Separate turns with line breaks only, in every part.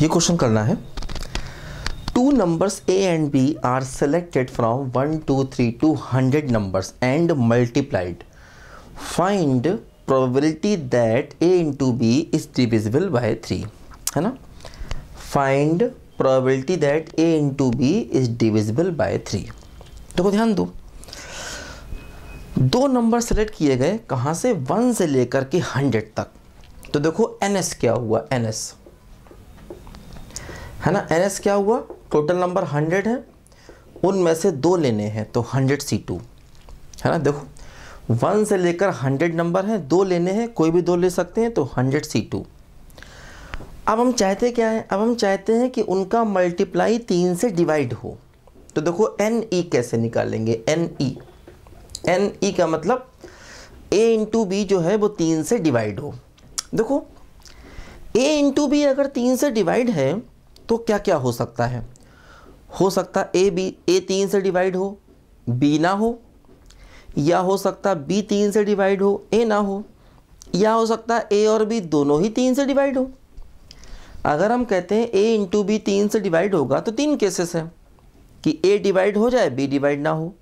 ये क्वेश्चन करना है two numbers A and B are selected from one two three to hundred numbers and multiplied find probability that A into B is divisible by three है ना find probability that A into B is divisible by three देखो ध्यान दो दो number select किए गए कहाँ से वन से लेकर के हंड्रेड तक तो देखो एन एस क्या हुआ एन एस है ना एन क्या हुआ टोटल नंबर हंड्रेड है उनमें से दो लेने हैं तो हंड्रेड सी टू है ना देखो वन से लेकर हंड्रेड नंबर हैं दो लेने हैं कोई भी दो ले सकते हैं तो हंड्रेड सी टू अब हम चाहते क्या है अब हम चाहते हैं कि उनका मल्टीप्लाई तीन से डिवाइड हो तो देखो एन ई e कैसे निकालेंगे एन ई एन ई का मतलब ए इंटू बी जो है वो तीन से डिवाइड हो देखो ए इंटू बी अगर तीन से डिवाइड है तो क्या क्या हो सकता है हो सकता ए बी ए तीन से डिवाइड हो बी ना हो या हो सकता बी तीन से डिवाइड हो ए ना हो या हो सकता ए और बी दोनों ही तीन से डिवाइड हो अगर हम कहते हैं ए इंटू बी तीन से डिवाइड होगा तो तीन केसेस हैं कि ए डिवाइड हो जाए बी डिवाइड ना हो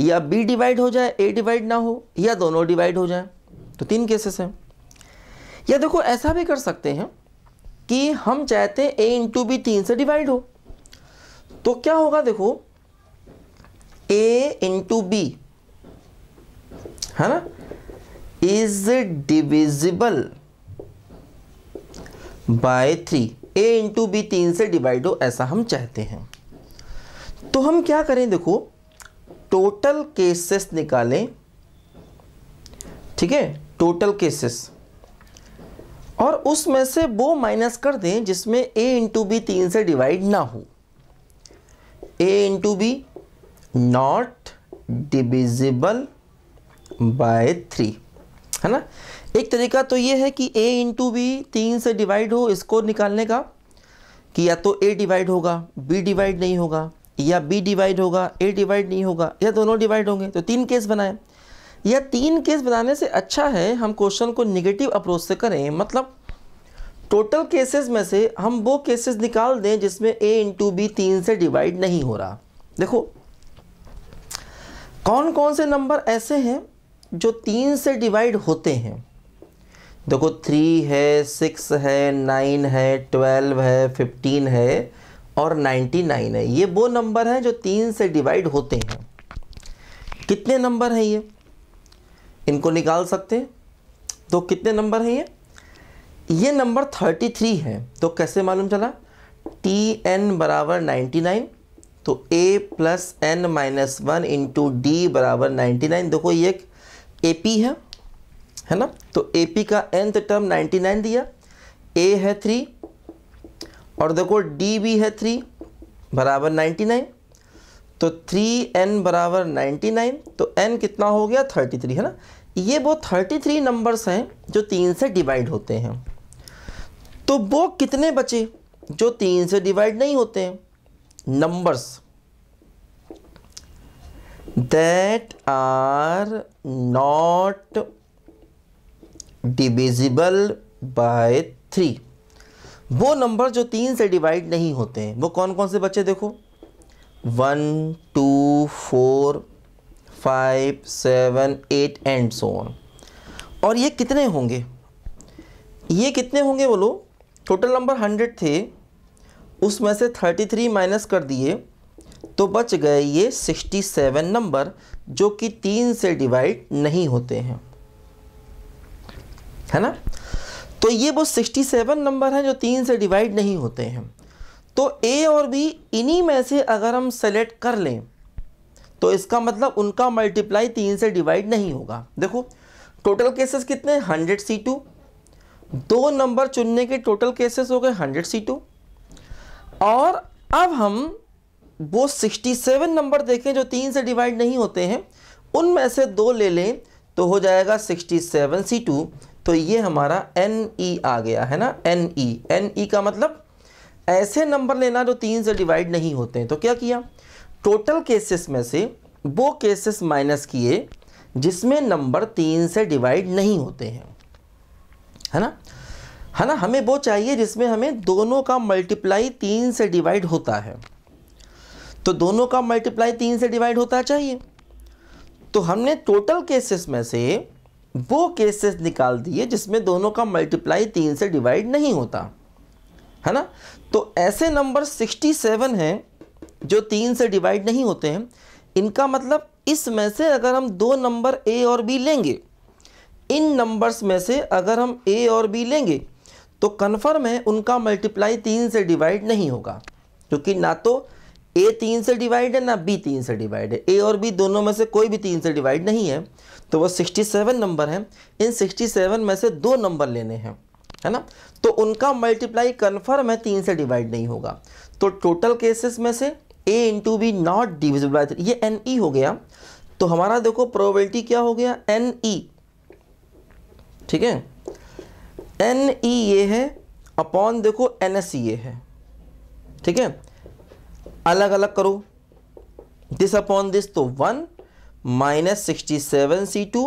या बी डिवाइड हो जाए ए डिवाइड ना हो या दोनों डिवाइड हो जाए तो तीन केसेस हैं या देखो ऐसा भी कर सकते हैं कि हम चाहते हैं ए इंटू बी तीन से डिवाइड हो तो क्या होगा देखो ए इंटू बी है ना is divisible by three A into B तीन से डिवाइड हो ऐसा हम चाहते हैं तो हम क्या करें देखो टोटल केसेस निकालें ठीक है टोटल केसेस और उसमें से वो माइनस कर दें जिसमें a इंटू बी तीन से डिवाइड ना हो a into B not divisible by three है ना एक तरीका तो ये है कि a इंटू बी तीन से डिवाइड हो इसको निकालने का कि या तो a डिवाइड होगा b डिवाइड नहीं होगा या b डिवाइड होगा a डिवाइड नहीं होगा या दोनों डिवाइड होंगे तो तीन केस बनाए या तीन केस बनाने से अच्छा है हम क्वेश्चन को निगेटिव अप्रोच से करें मतलब टोटल केसेस में से हम वो केसेस निकाल दें जिसमें ए इंटू बी तीन से डिवाइड नहीं हो रहा देखो कौन कौन से नंबर ऐसे हैं जो तीन से डिवाइड होते हैं देखो थ्री है सिक्स है नाइन है ट्वेल्व है फिफ्टीन है और नाइन्टी नाइन है ये वो नंबर हैं जो तीन से डिवाइड होते हैं कितने नंबर हैं ये इनको निकाल सकते हैं तो कितने नंबर हैं ये ये नंबर थर्टी थ्री है तो कैसे मालूम चला टी एन बराबर नाइन्टी नाइन तो A plus N minus one into D बराबर नाइन्टी नाइन देखो ये एक ए पी है है ना तो ए पी का एंथ टर्म नाइन्टी नाइन दिया ए है थ्री और देखो डी भी है थ्री बराबर नाइन्टी नाइन तो थ्री एन बराबर नाइन्टी नाइन तो एन कितना हो गया थर्टी थ्री है ना ये वो थर्टी थ्री नंबर्स हैं जो तीन से डिवाइड होते हैं तो वो कितने बचे जो तीन से डिवाइड नहीं होते हैं numbers that are not divisible by three वो नंबर जो तीन से डिवाइड नहीं होते हैं वो कौन कौन से बच्चे देखो one two four five seven eight and so on और ये कितने होंगे ये कितने होंगे बोलो टोटल नंबर हंड्रेड थे उसमें से थर्टी थ्री माइनस कर दिए तो बच गए ये सिक्सटी सेवन नंबर जो कि तीन से डिवाइड नहीं होते हैं है ना तो ये वो सिक्सटी सेवन नंबर हैं जो तीन से डिवाइड नहीं होते हैं तो ए और बी इन्हीं में से अगर हम सेलेक्ट कर लें तो इसका मतलब उनका मल्टीप्लाई तीन से डिवाइड नहीं होगा देखो टोटल केसेस कितने हंड्रेड सी टू दो नंबर चुनने के टोटल केसेस हो गए हंड्रेड सी टू और अब हम वो सिक्सटी सेवन नंबर देखें जो तीन से डिवाइड नहीं होते हैं उनमें से दो ले लें तो हो जाएगा सिक्सटी सेवन सी टू तो ये हमारा एन ई e आ गया है ना एन ई एन ई का मतलब ऐसे नंबर लेना जो तीन से डिवाइड नहीं होते हैं तो क्या किया टोटल केसेस में से वो केसेस माइनस किए जिसमें नंबर तीन से डिवाइड नहीं होते हैं है ना है ना हमें वो चाहिए जिसमें हमें दोनों का मल्टीप्लाई तीन से डिवाइड होता है तो दोनों का मल्टीप्लाई तीन से डिवाइड होता चाहिए तो हमने टोटल केसेस में से वो केसेस निकाल दिए जिसमें दोनों का मल्टीप्लाई तीन से डिवाइड नहीं होता है ना तो ऐसे नंबर 67 हैं जो तीन से डिवाइड नहीं होते हैं इनका मतलब इसमें से अगर हम दो नंबर ए और बी लेंगे इन नंबर्स में से अगर हम ए और बी लेंगे तो कन्फर्म है उनका मल्टीप्लाई तीन से डिवाइड नहीं होगा क्योंकि ना तो ए तीन से डिवाइड है ना बी तीन से डिवाइड है ए और बी दोनों में से कोई भी तीन से डिवाइड नहीं है तो वो 67 नंबर हैं इन 67 में से दो नंबर लेने हैं है ना तो उनका मल्टीप्लाई कन्फर्म है तीन से डिवाइड नहीं होगा तो टोटल केसेस में से A into B not divisible three ये एन ई e हो गया तो हमारा देखो प्रोबेबिलिटी क्या हो गया एन ई e। ठीक है एन ई e ये है अपॉन देखो एन एस ये है ठीक है अलग अलग करो दिस अपॉन दिस तो one minus sixty seven C two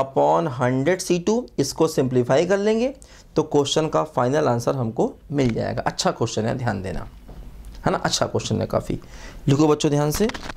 upon hundred C two इसको सिंप्लीफाई कर लेंगे तो क्वेश्चन का फाइनल आंसर हमको मिल जाएगा अच्छा क्वेश्चन है ध्यान देना है ना अच्छा क्वेश्चन है काफ़ी लिखो बच्चों ध्यान से